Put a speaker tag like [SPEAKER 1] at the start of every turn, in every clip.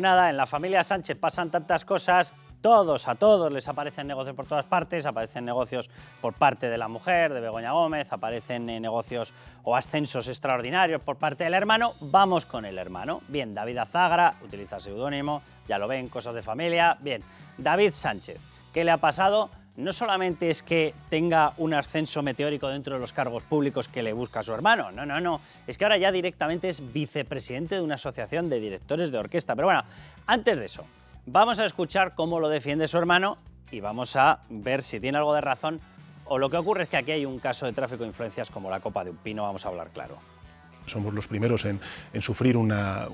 [SPEAKER 1] nada, en la familia Sánchez pasan tantas cosas todos, a todos les aparecen negocios por todas partes, aparecen negocios por parte de la mujer, de Begoña Gómez, aparecen eh, negocios o ascensos extraordinarios por parte del hermano. Vamos con el hermano. Bien, David Azagra, utiliza seudónimo, ya lo ven, cosas de familia. Bien, David Sánchez, ¿qué le ha pasado? no solamente es que tenga un ascenso meteórico dentro de los cargos públicos que le busca a su hermano, no, no, no, es que ahora ya directamente es vicepresidente de una asociación de directores de orquesta. Pero bueno, antes de eso, vamos a escuchar cómo lo defiende su hermano y vamos a ver si tiene algo de razón o lo que ocurre es que aquí hay un caso de tráfico de influencias como la copa de un pino, vamos a hablar claro somos los primeros en, sufrir una,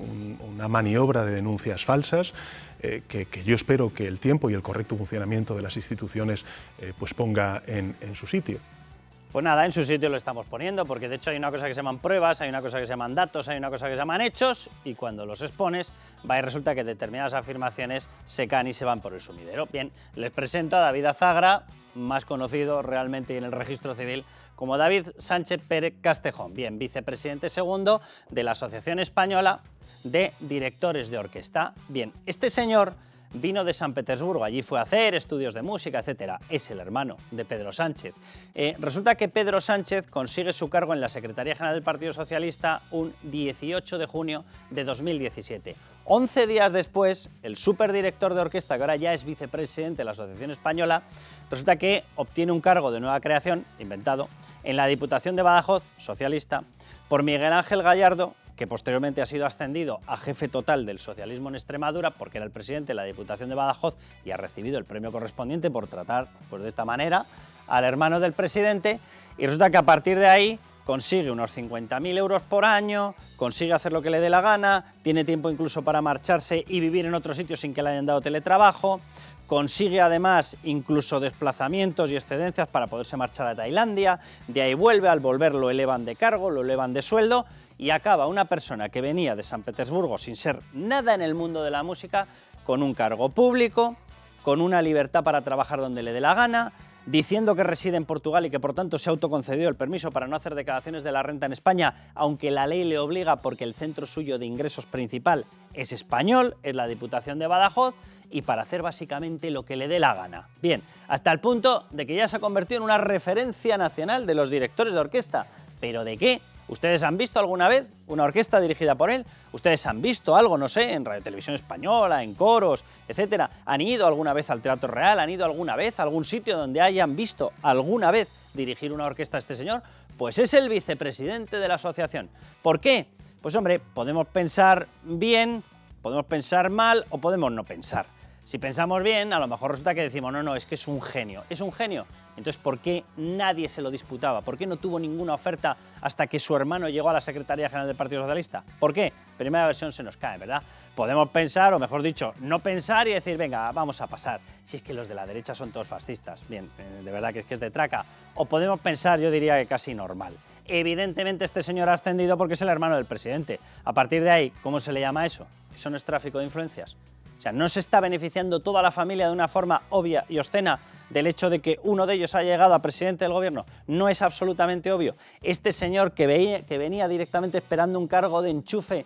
[SPEAKER 1] maniobra de denuncias falsas. Eh, que, yo espero que el tiempo y el correcto funcionamiento de las instituciones
[SPEAKER 2] eh, pues ponga en, su sitio.
[SPEAKER 1] Pues nada, en su sitio lo estamos poniendo, porque de hecho hay una cosa que se llaman pruebas, hay una cosa que se llaman datos, hay una cosa que se llaman hechos, y cuando los expones, va y resulta que determinadas afirmaciones se caen y se van por el sumidero. Bien, les presento a David Azagra, más conocido realmente en el registro civil como David Sánchez Pérez Castejón, bien, vicepresidente segundo de la Asociación Española de directores de orquesta. Bien, este señor vino de San Petersburgo, allí fue a hacer estudios de música, etc. Es el hermano de Pedro Sánchez. Eh, resulta que Pedro Sánchez consigue su cargo en la Secretaría General del Partido Socialista un 18 de junio de 2017. 11 días después, el superdirector de orquesta, que ahora ya es vicepresidente de la Asociación Española, resulta que obtiene un cargo de nueva creación, inventado, en la Diputación de Badajoz, socialista, por Miguel Ángel Gallardo, que posteriormente ha sido ascendido a jefe total del socialismo en Extremadura porque era el presidente de la Diputación de Badajoz y ha recibido el premio correspondiente por tratar pues, de esta manera al hermano del presidente y resulta que a partir de ahí consigue unos 50.000 euros por año, consigue hacer lo que le dé la gana, tiene tiempo incluso para marcharse y vivir en otro sitio sin que le hayan dado teletrabajo, consigue además incluso desplazamientos y excedencias para poderse marchar a Tailandia, de ahí vuelve, al volver lo elevan de cargo, lo elevan de sueldo y acaba una persona que venía de San Petersburgo sin ser nada en el mundo de la música, con un cargo público, con una libertad para trabajar donde le dé la gana, diciendo que reside en Portugal y que por tanto se autoconcedió el permiso para no hacer declaraciones de la renta en España, aunque la ley le obliga porque el centro suyo de ingresos principal es español, es la Diputación de Badajoz, y para hacer básicamente lo que le dé la gana. Bien, hasta el punto de que ya se ha convertido en una referencia nacional de los directores de orquesta. ¿Pero de qué? ¿Ustedes han visto alguna vez una orquesta dirigida por él? ¿Ustedes han visto algo, no sé, en Radio Televisión Española, en coros, etcétera? ¿Han ido alguna vez al Teatro Real? ¿Han ido alguna vez a algún sitio donde hayan visto alguna vez dirigir una orquesta a este señor? Pues es el vicepresidente de la asociación. ¿Por qué? Pues hombre, podemos pensar bien, podemos pensar mal o podemos no pensar. Si pensamos bien, a lo mejor resulta que decimos, no, no, es que es un genio, es un genio. Entonces, ¿por qué nadie se lo disputaba? ¿Por qué no tuvo ninguna oferta hasta que su hermano llegó a la Secretaría General del Partido Socialista? ¿Por qué? Primera versión se nos cae, ¿verdad? Podemos pensar, o mejor dicho, no pensar y decir, venga, vamos a pasar. Si es que los de la derecha son todos fascistas. Bien, eh, de verdad que es que es de traca. O podemos pensar, yo diría que casi normal. Evidentemente este señor ha ascendido porque es el hermano del presidente. A partir de ahí, ¿cómo se le llama eso? ¿Eso no es tráfico de influencias? no se está beneficiando toda la familia de una forma obvia y obscena del hecho de que uno de ellos ha llegado a presidente del gobierno. No es absolutamente obvio. Este señor que, que venía directamente esperando un cargo de enchufe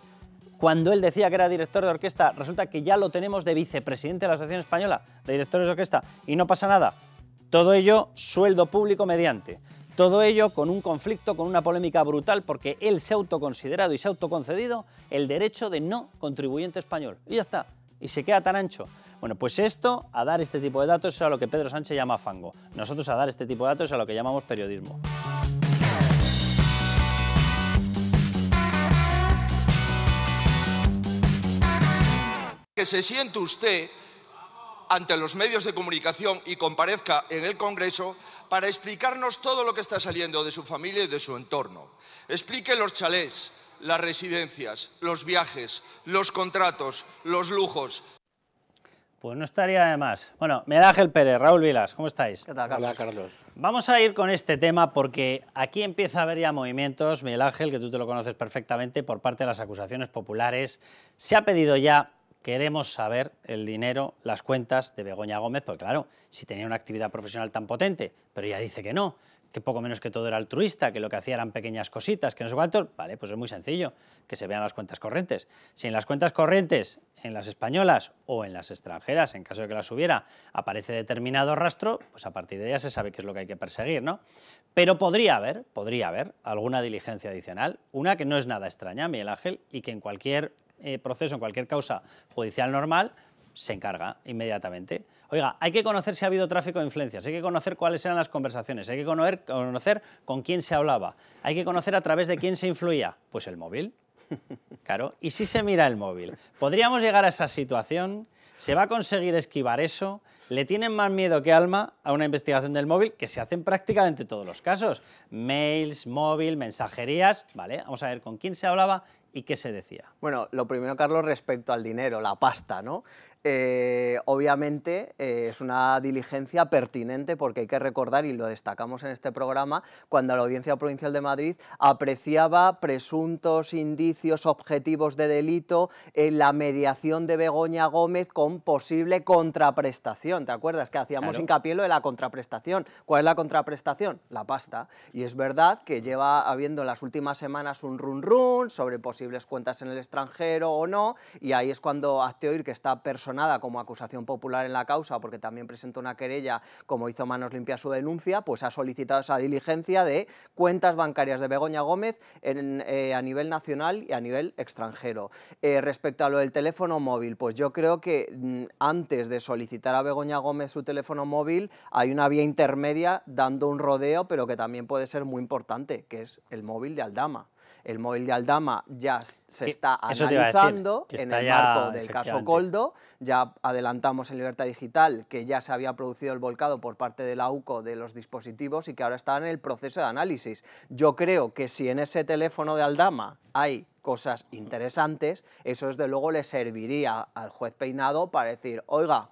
[SPEAKER 1] cuando él decía que era director de orquesta, resulta que ya lo tenemos de vicepresidente de la Asociación Española de Directores de Orquesta y no pasa nada. Todo ello sueldo público mediante. Todo ello con un conflicto, con una polémica brutal, porque él se ha autoconsiderado y se ha autoconcedido el derecho de no contribuyente español. Y ya está, y se queda tan ancho. Bueno, pues esto, a dar este tipo de datos, es a lo que Pedro Sánchez llama fango. Nosotros a dar este tipo de datos es a lo que llamamos periodismo.
[SPEAKER 2] Que se siente usted ante los medios de comunicación y comparezca en el Congreso para explicarnos todo lo que está saliendo de su familia y de su entorno. Explique los chalés, las residencias, los viajes, los contratos, los lujos.
[SPEAKER 1] Pues no estaría de más. Bueno, Miguel Ángel Pérez, Raúl Vilas, ¿cómo estáis?
[SPEAKER 2] Carlos? Hola, Carlos.
[SPEAKER 1] Vamos a ir con este tema porque aquí empieza a haber ya movimientos, Miguel Ángel, que tú te lo conoces perfectamente, por parte de las acusaciones populares. Se ha pedido ya queremos saber el dinero, las cuentas de Begoña Gómez, porque claro, si tenía una actividad profesional tan potente, pero ya dice que no que poco menos que todo era altruista, que lo que hacía eran pequeñas cositas, que no sé cuánto, vale, pues es muy sencillo, que se vean las cuentas corrientes. Si en las cuentas corrientes, en las españolas o en las extranjeras, en caso de que las hubiera, aparece determinado rastro, pues a partir de ella se sabe qué es lo que hay que perseguir, ¿no? Pero podría haber, podría haber alguna diligencia adicional, una que no es nada extraña, Miguel Ángel, y que en cualquier eh, proceso, en cualquier causa judicial normal, se encarga inmediatamente. Oiga, hay que conocer si ha habido tráfico de influencias, hay que conocer cuáles eran las conversaciones, hay que conocer, con quién se hablaba, hay que conocer a través de quién se influía. Pues el móvil. Claro, y si se mira el móvil, podríamos llegar a esa situación, se va a conseguir esquivar eso, le tienen más miedo que alma a una investigación del móvil que se hace en prácticamente todos los casos, mails, móvil, mensajerías, ¿vale? Vamos a ver con quién se hablaba y qué se decía.
[SPEAKER 2] Bueno, lo primero, Carlos, respecto al dinero, la pasta, ¿no? Eh, obviamente eh, es una diligencia pertinente porque hay que recordar, y lo destacamos en este programa, cuando la Audiencia Provincial de Madrid apreciaba presuntos indicios objetivos de delito en la mediación de Begoña Gómez con posible contraprestación. ¿Te acuerdas? Que hacíamos hincapié lo de la contraprestación. ¿Cuál es la contraprestación? La pasta. Y es verdad que lleva habiendo en las últimas semanas un run run sobre posibles cuentas en el extranjero o no, y ahí es cuando hace oír que está persona nada como acusación popular en la causa, porque también presentó una querella, como hizo Manos Limpias su denuncia, pues ha solicitado esa diligencia de cuentas bancarias de Begoña Gómez eh, a nivel nacional y a nivel extranjero. Eh, respecto a lo del teléfono móvil, pues yo creo que mm, antes de solicitar a Begoña Gómez su teléfono móvil, hay una vía intermedia dando un rodeo, pero que también puede ser muy importante, que es el móvil de Aldama. El móvil de Aldama ya se está analizando en el marco del caso Coldo. Ya adelantamos en Libertad Digital que ya se había producido el volcado por parte de la UCO de los dispositivos y que ahora está en el proceso de análisis. Yo creo que si en ese teléfono de Aldama hay cosas interesantes, eso desde luego le serviría al juez peinado para decir, oiga,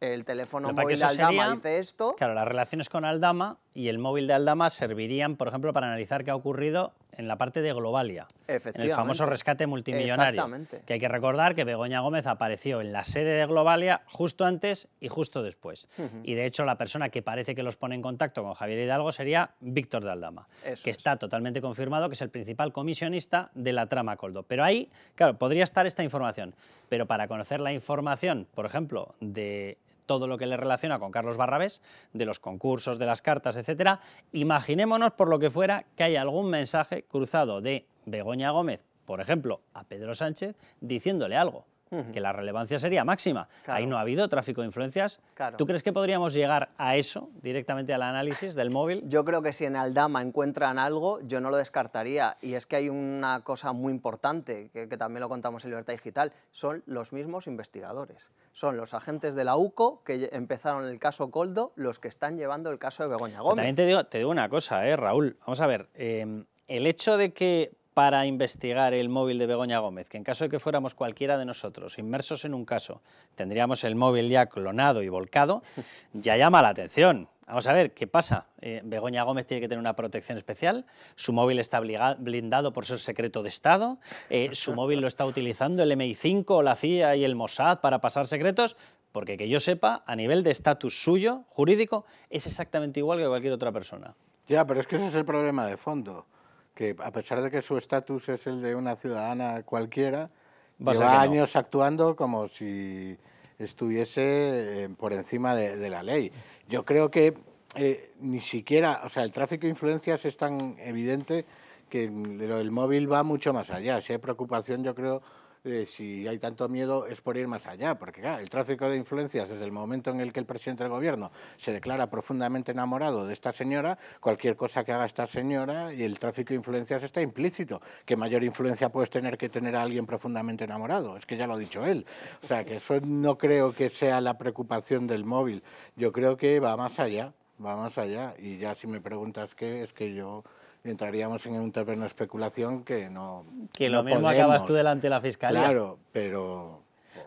[SPEAKER 2] el teléfono móvil de Aldama dice esto. Claro,
[SPEAKER 1] las relaciones con Aldama y el móvil de Aldama servirían, por ejemplo, para analizar qué ha ocurrido en la parte de Globalia,
[SPEAKER 2] en el famoso rescate
[SPEAKER 1] multimillonario. Que hay que recordar que Begoña Gómez apareció en la sede de Globalia justo antes y justo después. Y de hecho la persona que parece que los pone en contacto con Javier Hidalgo sería Víctor de Aldama, que está totalmente confirmado que es el principal comisionista de la trama Coldo. Pero ahí, claro, podría estar esta información, pero para conocer la información, por ejemplo, de todo lo que le relaciona con Carlos Barrabés, de los concursos, de las cartas, etcétera. Imaginémonos por lo que fuera que haya algún mensaje cruzado de Begoña Gómez, por ejemplo, a Pedro Sánchez, diciéndole algo que la relevancia sería máxima. Ahí no ha habido tráfico de influencias. ¿Tú crees que podríamos llegar a eso,
[SPEAKER 2] directamente al análisis del móvil? Yo creo que si en Aldama encuentran algo, yo no lo descartaría. Y es que hay una cosa muy importante, que, también lo contamos en Libertad Digital, son los mismos investigadores. Son los agentes de la UCO que empezaron el caso Coldo los que están llevando el caso de Begoña Gómez.
[SPEAKER 1] también te digo, una cosa, eh, Raúl. Vamos a ver, eh, el hecho de que para investigar el móvil de Begoña Gómez, que en caso de que fuéramos cualquiera de nosotros inmersos en un caso, tendríamos el móvil ya clonado y volcado, ya llama la atención. Vamos a ver, ¿qué pasa? Eh, Begoña Gómez tiene que tener una protección especial, su móvil está blindado por ser secreto de Estado, eh, su móvil lo está utilizando el MI5, la CIA y el Mossad para pasar secretos, porque que yo sepa, a nivel de estatus suyo, jurídico, es exactamente igual que cualquier otra persona.
[SPEAKER 3] Ya, pero es que ese es el problema de fondo que a pesar de que su estatus es el de una ciudadana cualquiera, lleva años actuando como si estuviese eh, por encima de, la ley. Yo creo que eh, ni siquiera, o sea, el tráfico de influencias es tan evidente que lo del móvil va mucho más allá. Si hay preocupación, yo creo, eh, si hay tanto miedo es por ir más allá, porque el tráfico de influencias, desde el momento en el que el presidente del gobierno se declara profundamente enamorado de esta señora, cualquier cosa que haga esta señora y el tráfico de influencias está implícito. ¿Qué mayor influencia puedes tener que tener a alguien profundamente enamorado? Es que ya lo ha dicho él. O sea, que eso no creo que sea la preocupación del móvil. Yo creo que va más allá, va más allá. Y ya si me preguntas qué, es que yo entraríamos en un terreno de especulación que no. Que lo mismo acabas tú delante
[SPEAKER 1] de la fiscalía. Claro,
[SPEAKER 3] pero.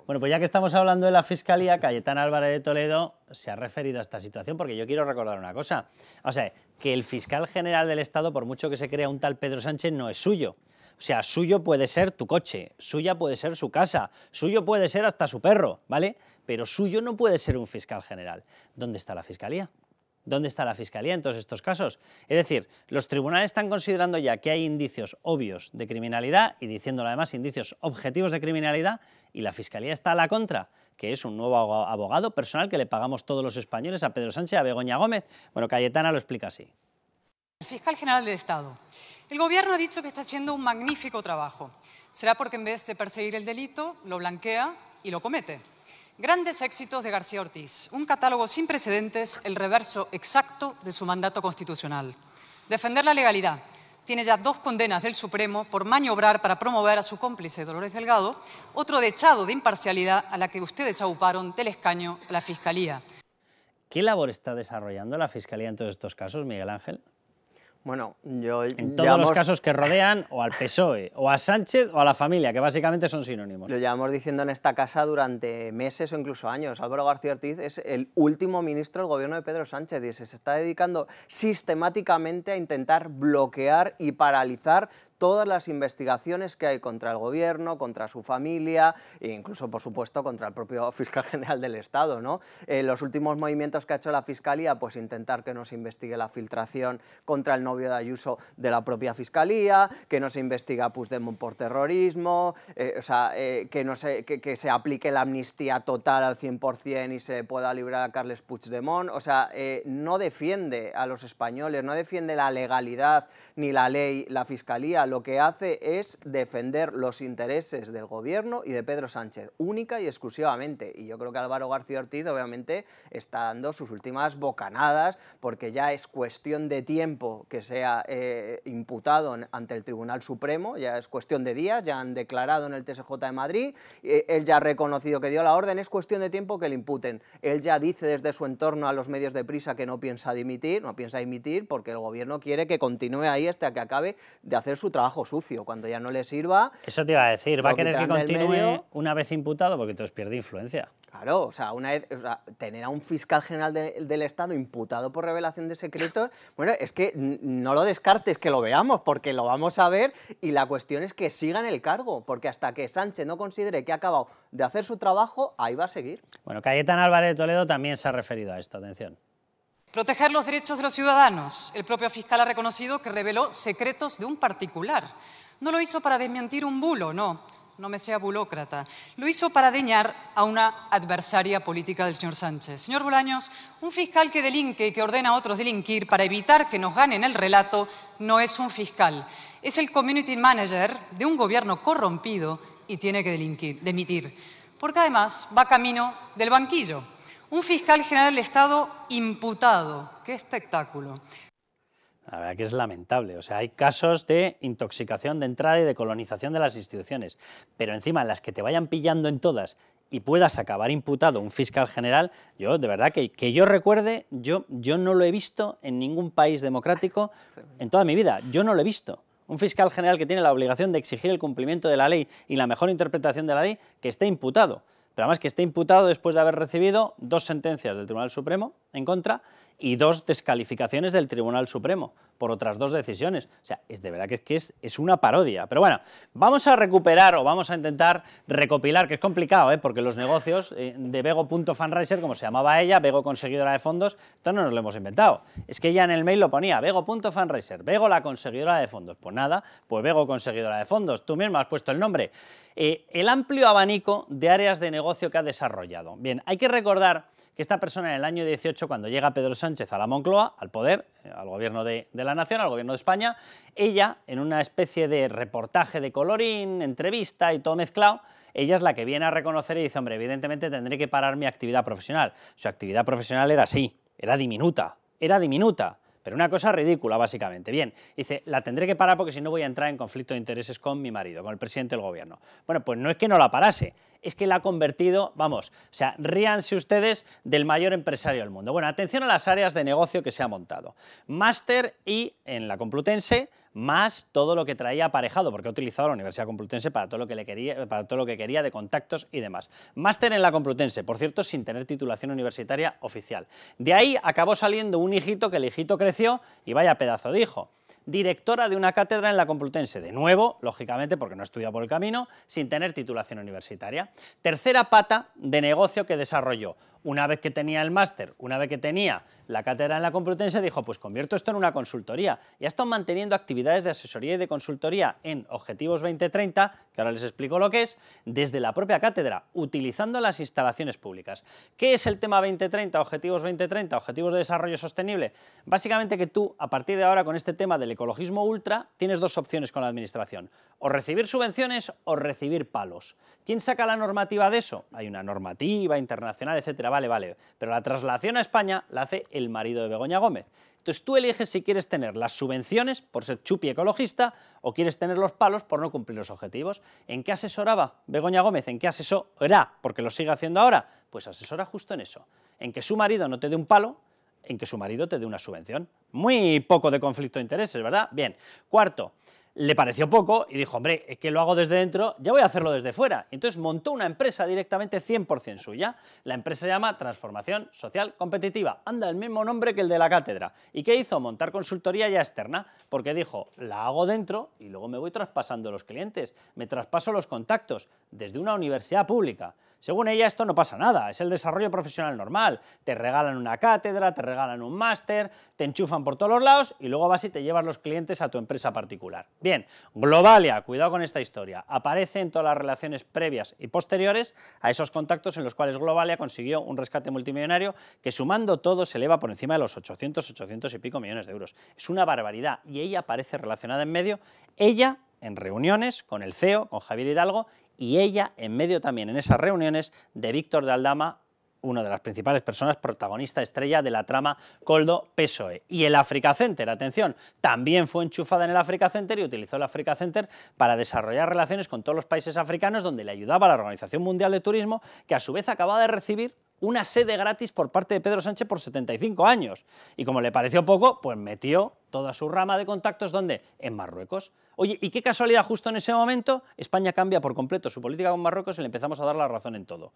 [SPEAKER 1] Bueno, pues ya que estamos hablando de la fiscalía, Cayetán Álvarez de Toledo se ha referido a esta situación porque yo quiero recordar una cosa. O sea, que el fiscal general del Estado, por mucho que se crea un tal Pedro Sánchez, no es suyo. O sea, suyo puede ser tu coche, suya puede ser su casa, suyo puede ser hasta su perro, ¿vale? Pero suyo no puede ser un fiscal general. ¿Dónde está la fiscalía? ¿Dónde está la Fiscalía en todos estos casos? Es decir, los tribunales están considerando ya que hay indicios obvios de criminalidad y diciéndolo además indicios objetivos de criminalidad y la Fiscalía está a la contra, que es un nuevo abogado personal que le pagamos todos los españoles a Pedro Sánchez, a Begoña Gómez. Bueno, Cayetana lo explica así.
[SPEAKER 4] El fiscal general del Estado. El Gobierno ha dicho que está haciendo un magnífico trabajo. Será porque en vez de perseguir el delito, lo blanquea y lo comete. Grandes éxitos de García Ortiz, un catálogo sin precedentes, el reverso exacto de su mandato constitucional. Defender la legalidad. Tiene ya dos condenas del Supremo por maniobrar para promover a su cómplice Dolores Delgado, otro dechado de imparcialidad a la que ustedes auparon del escaño la Fiscalía.
[SPEAKER 1] ¿Qué labor está desarrollando la Fiscalía en todos estos casos, Miguel Ángel?
[SPEAKER 2] Bueno, yo. En todos los casos que
[SPEAKER 1] rodean o al PSOE, o a Sánchez o a la familia, que básicamente son sinónimos.
[SPEAKER 2] Lo llevamos diciendo en esta casa durante meses o incluso años. Álvaro García Ortiz es el último ministro del gobierno de Pedro Sánchez y se está dedicando sistemáticamente a intentar bloquear y paralizar todas las investigaciones que hay contra el gobierno, contra su familia e incluso, por supuesto, contra el propio fiscal general del Estado. ¿no? Eh, los últimos movimientos que ha hecho la Fiscalía, pues intentar que no se investigue la filtración contra el novio de Ayuso de la propia Fiscalía, que no se investigue a Puigdemont por terrorismo, eh, o sea, eh, que, no se, que, se aplique la amnistía total al 100% y se pueda librar a Carles Puigdemont. O sea, no defiende a los españoles, no defiende la legalidad ni la ley, la Fiscalía, lo que hace es defender los intereses del gobierno y de Pedro Sánchez, única y exclusivamente. Y yo creo que Álvaro García Ortiz obviamente está dando sus últimas bocanadas porque ya es cuestión de tiempo que sea eh, imputado ante el Tribunal Supremo, ya es cuestión de días, ya han declarado en el TSJ de Madrid, eh, él ya ha reconocido que dio la orden, es cuestión de tiempo que le imputen. Él ya dice desde su entorno a los medios de prisa que no piensa dimitir, no piensa dimitir porque el gobierno quiere que continúe ahí hasta que acabe de hacer su trabajo sucio, cuando ya no le sirva...
[SPEAKER 1] Eso te iba a decir, va a querer que continúe una vez imputado porque entonces pierde influencia.
[SPEAKER 2] Claro, o sea, una vez, tener a un fiscal general del Estado imputado por revelación de secretos, bueno, es que no lo descartes que lo veamos, porque lo vamos a ver y la cuestión es que siga en el cargo, porque hasta que Sánchez no considere que ha acabado de hacer su trabajo, ahí va a
[SPEAKER 4] seguir.
[SPEAKER 1] Bueno, Cayetán Álvarez de Toledo también se ha referido a esto, atención.
[SPEAKER 4] Proteger los derechos de los ciudadanos. El propio fiscal ha reconocido que reveló secretos de un particular. No lo hizo para desmentir un bulo, no, no me sea bulócrata. Lo hizo para deñar a una adversaria política del señor Sánchez. Señor Bolaños, un fiscal que delinque y que ordena a otros delinquir para evitar que nos ganen el relato no es un fiscal. Es el community manager de un gobierno corrompido y tiene que demitir. Porque además va camino del banquillo. Un fiscal general del Estado imputado. ¡Qué espectáculo!
[SPEAKER 1] La verdad que es lamentable. O sea, hay casos de intoxicación de entrada y de colonización de las instituciones. Pero encima, las que te vayan pillando en todas y puedas acabar imputado un fiscal general, yo de verdad que, que yo recuerde, yo, yo no lo he visto en ningún país democrático en toda mi vida. Yo no lo he visto. Un fiscal general que tiene la obligación de exigir el cumplimiento de la ley y la mejor interpretación de la ley, que esté imputado pero además que esté imputado después de haber recibido dos sentencias del Tribunal Supremo en contra y dos descalificaciones del Tribunal Supremo por otras dos decisiones. O sea, es de verdad que, es, que es, una parodia. Pero bueno, vamos a recuperar o vamos a intentar recopilar, que es complicado, ¿eh? porque los negocios eh, de vego.fanraiser, como se llamaba ella, Bego conseguidora de fondos, esto no nos lo hemos inventado. Es que ella en el mail lo ponía, vego.fanraiser, vego la conseguidora de fondos. Pues nada, pues vego conseguidora de fondos. Tú mismo has puesto el nombre. Eh, el amplio abanico de áreas de negocio que ha desarrollado. Bien, hay que recordar que esta persona en el año 18, cuando llega Pedro Sánchez a la Moncloa, al poder, eh, al gobierno de, la Nación, al gobierno de España, ella, en una especie de reportaje de colorín, entrevista y todo mezclado, ella es la que viene a reconocer y dice, hombre, evidentemente tendré que parar mi actividad profesional. Su actividad profesional era así, era diminuta, era diminuta. Pero una cosa ridícula, básicamente. Bien, dice, la tendré que parar porque si no voy a entrar en conflicto de intereses con mi marido, con el presidente del gobierno. Bueno, pues no es que no la parase, es que la ha convertido, vamos, o sea, ríanse ustedes del mayor empresario del mundo. Bueno, atención a las áreas de negocio que se ha montado. Máster y en la Complutense más todo lo que traía aparejado, porque ha utilizado la Universidad Complutense para todo lo que, le quería, para todo lo que quería de contactos y demás. Máster en la Complutense, por cierto, sin tener titulación universitaria oficial. De ahí acabó saliendo un hijito que el hijito creció y vaya pedazo de hijo directora de una cátedra en la Complutense, de nuevo, lógicamente porque no estudia por el camino, sin tener titulación universitaria. Tercera pata de negocio que desarrolló, una vez que tenía el máster, una vez que tenía la cátedra en la Complutense, dijo, pues convierto esto en una consultoría. Y ha estado manteniendo actividades de asesoría y de consultoría en Objetivos 2030, que ahora les explico lo que es, desde la propia cátedra, utilizando las instalaciones públicas. ¿Qué es el tema 2030, Objetivos 2030, Objetivos de Desarrollo Sostenible? Básicamente que tú, a partir de ahora, con este tema del ecologismo ultra, tienes dos opciones con la Administración. O recibir subvenciones o recibir palos. ¿Quién saca la normativa de eso? Hay una normativa internacional, etcétera vale, vale. Pero la traslación a España la hace el marido de Begoña Gómez. Entonces tú eliges si quieres tener las subvenciones por ser chupi ecologista o quieres tener los palos por no cumplir los objetivos. ¿En qué asesoraba Begoña Gómez? ¿En qué asesora? Porque lo sigue haciendo ahora. Pues asesora justo en eso. En que su marido no te dé un palo, en que su marido te dé una subvención. Muy poco de conflicto de intereses, ¿verdad? Bien. Cuarto, le pareció poco y dijo, hombre, es que lo hago desde dentro, ya voy a hacerlo desde fuera. Entonces montó una empresa directamente 100% suya. La empresa se llama Transformación Social Competitiva. Anda, el mismo nombre que el de la cátedra. ¿Y qué hizo? Montar consultoría ya externa, porque dijo, la hago dentro y luego me voy traspasando los clientes, me traspaso los contactos desde una universidad pública. Según ella, esto no pasa nada, es el desarrollo profesional normal. Te regalan una cátedra, te regalan un máster, te enchufan por todos los lados y luego vas y te llevas los clientes a tu empresa particular. Bien, Globalia, cuidado con esta historia, aparece en todas las relaciones previas y posteriores a esos contactos en los cuales Globalia consiguió un rescate multimillonario que sumando todo se eleva por encima de los 800, 800 y pico millones de euros. Es una barbaridad y ella aparece relacionada en medio, ella en reuniones con el CEO, con Javier Hidalgo y ella en medio también en esas reuniones de Víctor de Aldama, una de las principales personas protagonista estrella de la trama Coldo-PSOE. Y el Africa Center, atención, también fue enchufada en el Africa Center y utilizó el Africa Center para desarrollar relaciones con todos los países africanos donde le ayudaba la Organización Mundial de Turismo, que a su vez acababa de recibir una sede gratis por parte de Pedro Sánchez por 75 años. Y como le pareció poco, pues metió toda su rama de contactos donde? En Marruecos. Oye, y qué casualidad justo en ese momento España cambia por completo su política con Marruecos y le empezamos a dar la razón en todo.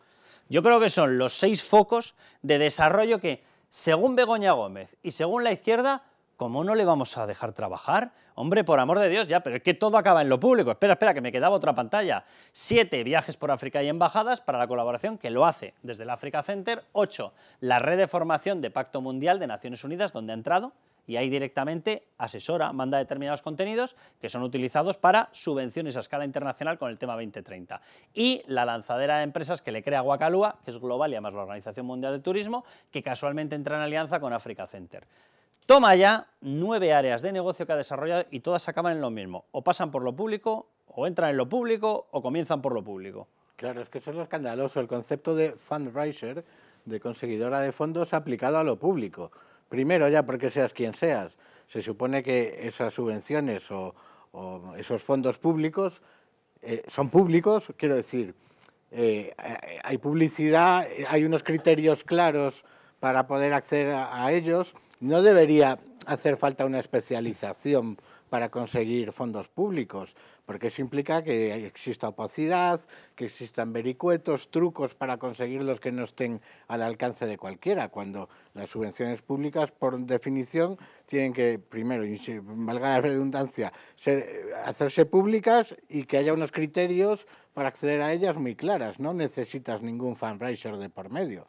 [SPEAKER 1] Yo creo que son los seis focos de desarrollo que, según Begoña Gómez y según la izquierda, ¿Cómo no le vamos a dejar trabajar? Hombre, por amor de Dios, ya, pero es que todo acaba en lo público. Espera, espera, que me quedaba otra pantalla. Siete viajes por África y embajadas para la colaboración que lo hace desde el Africa Center. Ocho, la red de formación de Pacto Mundial de Naciones Unidas, donde ha entrado y ahí directamente asesora, manda determinados contenidos que son utilizados para subvenciones a escala internacional con el tema 2030. Y la lanzadera de empresas que le crea Guacalúa, que es global y además la Organización Mundial de Turismo, que casualmente entra en alianza con Africa Center. Toma ya nueve áreas de negocio que ha desarrollado y todas acaban en lo mismo. O pasan por lo
[SPEAKER 3] público, o entran en lo público, o comienzan por lo público. Claro, es que eso es lo escandaloso, el concepto de fundraiser, de conseguidora de fondos aplicado a lo público. Primero ya porque seas quien seas, se supone que esas subvenciones o, esos fondos públicos eh, son públicos, quiero decir, eh, hay publicidad, hay unos criterios claros para poder acceder a ellos no debería hacer falta una especialización para conseguir fondos públicos, porque eso implica que exista opacidad, que existan vericuetos, trucos para conseguir los que no estén al alcance de cualquiera, cuando las subvenciones públicas, por definición, tienen que, primero, valga la redundancia, hacerse públicas y que haya unos criterios para acceder a ellas muy claras. No necesitas ningún fundraiser de por medio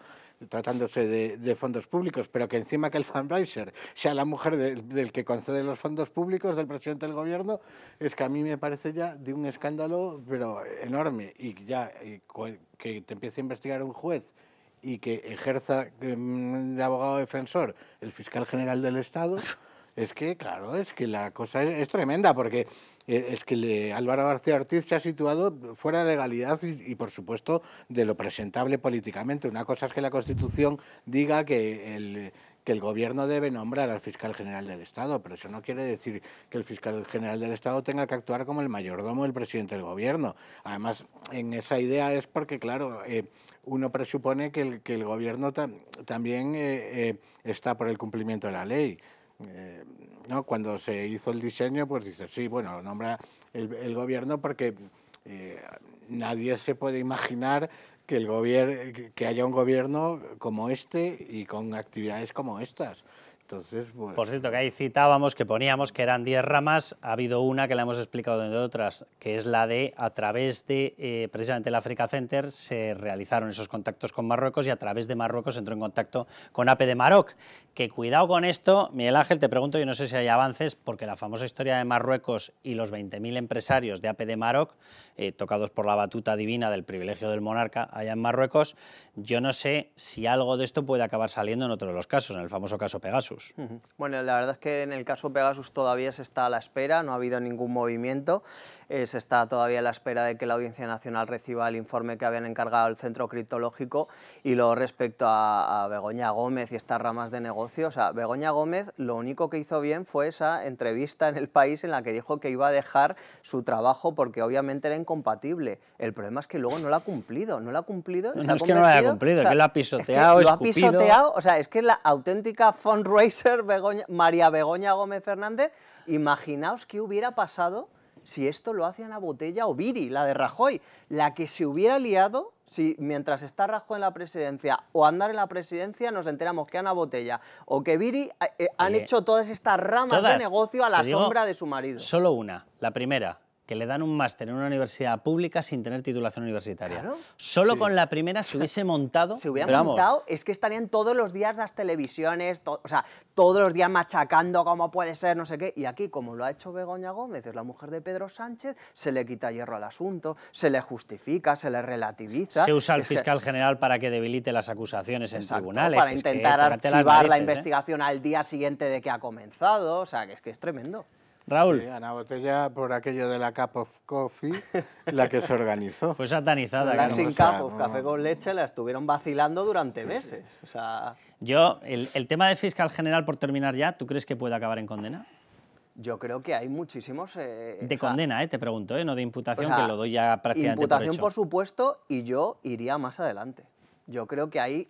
[SPEAKER 3] tratándose de, fondos públicos, pero que encima que el fundraiser sea la mujer del que concede los fondos públicos, del presidente del gobierno, es que a mí me parece ya de un escándalo, pero enorme, y ya que te empiece a investigar un juez y que ejerza mm, de abogado defensor el fiscal general del Estado. Es que, claro, es que la cosa es, tremenda, porque eh, es que Álvaro García Ortiz se ha situado fuera de legalidad y, por supuesto, de lo presentable políticamente. Una cosa es que la Constitución diga que el, que el gobierno debe nombrar al fiscal general del Estado, pero eso no quiere decir que el fiscal general del Estado tenga que actuar como el mayordomo del presidente del gobierno. Además, en esa idea es porque, claro, eh, uno presupone que el, gobierno también eh, está por el cumplimiento de la ley. Eh, ¿no? cuando se hizo el diseño, pues dice, sí, bueno, lo nombra el, gobierno porque eh, nadie se puede imaginar que, el que haya un gobierno como este y con actividades como estas. Pues, por
[SPEAKER 1] cierto, que ahí citábamos que poníamos que eran 10 ramas, ha habido una que la hemos explicado entre otras, que es la de a través de eh, precisamente el Africa Center se realizaron esos contactos con Marruecos y a través de Marruecos entró en contacto con AP de Maroc. Que cuidado con esto, Miguel Ángel, te pregunto, yo no sé si hay avances, porque la famosa historia de Marruecos y los 20.000 empresarios de AP de Maroc, eh, tocados por la batuta divina del privilegio del monarca allá en Marruecos, yo no sé si algo de esto puede acabar saliendo en otro de los casos, en el famoso caso Pegasus.
[SPEAKER 2] Bueno, la verdad es que en el caso Pegasus todavía se está a la espera, no ha habido ningún movimiento, eh, se está todavía a la espera de que la Audiencia Nacional reciba el informe que habían encargado el Centro Criptológico y lo respecto a, Begoña Gómez y estas ramas de negocio, o sea, Begoña Gómez lo único que hizo bien fue esa entrevista en el país en la que dijo que iba a dejar su trabajo porque obviamente era incompatible. El problema es que luego no lo ha cumplido, no lo ha cumplido. No, no es que no lo haya cumplido, que lo ha pisoteado, o sea, es que la auténtica fundraiser María Begoña Gómez Fernández. Imaginaos qué hubiera pasado si esto lo hacían Ana Botella o Viri, la de Rajoy, la que se hubiera liado si mientras está Rajoy en la presidencia o andar en la presidencia nos enteramos que Ana Botella o que Viri eh, eh, han hecho todas estas ramas de negocio a la sombra de su marido.
[SPEAKER 1] Solo una, la primera, que le dan un máster en una universidad pública sin tener titulación universitaria. Solo con la primera se hubiese montado...
[SPEAKER 2] se hubiera montado, es que estarían todos los días las televisiones, o sea, todos los días machacando cómo puede ser, no sé qué. Y aquí, como lo ha hecho Begoña Gómez, es la mujer de Pedro Sánchez, se le quita hierro al asunto, se le justifica, se le relativiza. Se usa el fiscal
[SPEAKER 1] general para que debilite las acusaciones en tribunales. Para intentar archivar la ¿eh? investigación
[SPEAKER 2] al día siguiente de que ha comenzado, o sea, que es que es tremendo.
[SPEAKER 3] Raúl. Sí, Botella por aquello de la Cup of Coffee, la que se organizó. Fue satanizada. La sin Cup
[SPEAKER 2] of Café con Leche la estuvieron vacilando durante meses. O sea...
[SPEAKER 1] Yo, el, tema de fiscal general, por terminar ya, ¿tú crees que puede acabar en condena?
[SPEAKER 2] Yo creo que hay muchísimos... Eh,
[SPEAKER 1] de condena, eh, te pregunto, eh, no de imputación, que lo doy ya prácticamente Imputación, por, por
[SPEAKER 2] supuesto, y yo iría más adelante. Yo creo que hay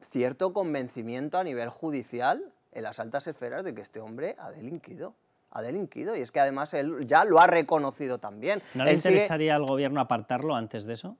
[SPEAKER 2] cierto convencimiento a nivel judicial en las altas esferas de que este hombre ha delinquido ha delinquido y es que además él ya lo ha reconocido también. ¿No le interesaría
[SPEAKER 1] al gobierno apartarlo antes de eso?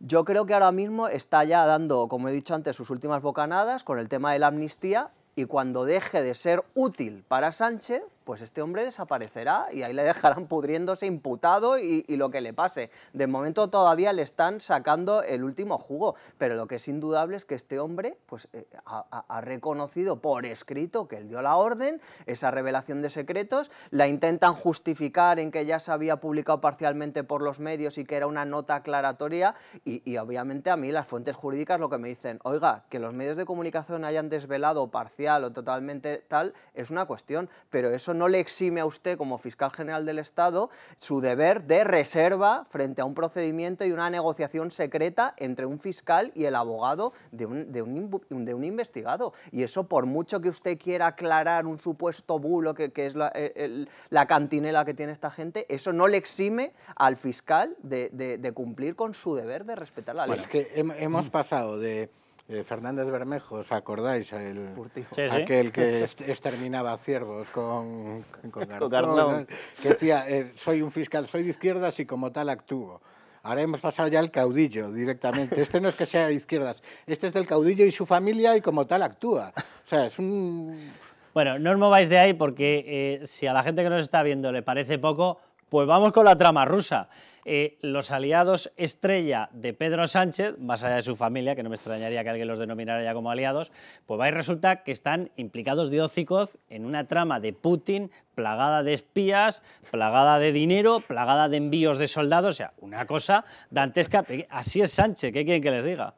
[SPEAKER 2] Yo creo que ahora mismo está ya dando, como he dicho antes, sus últimas bocanadas con el tema de la amnistía y cuando deje de ser útil para Sánchez, pues este hombre desaparecerá y ahí le dejarán pudriéndose imputado y, lo que le pase. De momento todavía le están sacando el último jugo, pero lo que es indudable es que este hombre pues, eh, ha, reconocido por escrito que él dio la orden, esa revelación de secretos, la intentan justificar en que ya se había publicado parcialmente por los medios y que era una nota aclaratoria y, obviamente a mí las fuentes jurídicas lo que me dicen, oiga, que los medios de comunicación hayan desvelado parcial o totalmente tal, es una cuestión, pero eso no le exime a usted, como fiscal general del Estado, su deber de reserva frente a un procedimiento y una negociación secreta entre un fiscal y el abogado de un, de un, investigado. Y eso, por mucho que usted quiera aclarar un supuesto bulo que, es eh, la, cantinela que tiene esta gente, eso no le exime al fiscal de, cumplir con su deber de respetar la ley. Pues que
[SPEAKER 3] hemos mm. pasado de eh, Fernández Bermejo, ¿os acordáis? El, aquel que exterminaba ciervos con, con, que decía, eh, soy un fiscal, soy de izquierdas y como tal actúo. Ahora hemos pasado ya al caudillo directamente. Este no es que sea de izquierdas, este es del caudillo y su familia y como tal actúa. O sea, es un...
[SPEAKER 1] Bueno, no os mováis de ahí porque eh, si a la gente que nos está viendo le parece poco, pues vamos con la trama rusa. Eh, los aliados estrella de Pedro Sánchez, más allá de su familia, que no me extrañaría que alguien los denominara ya como aliados, pues va resulta que están implicados diócicos en una trama de Putin plagada de espías, plagada de dinero, plagada de envíos de soldados, o sea, una cosa dantesca. Así es Sánchez, ¿qué quieren que les diga?